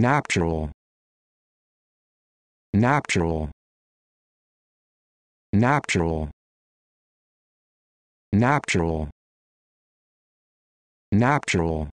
natural natural natural natural natural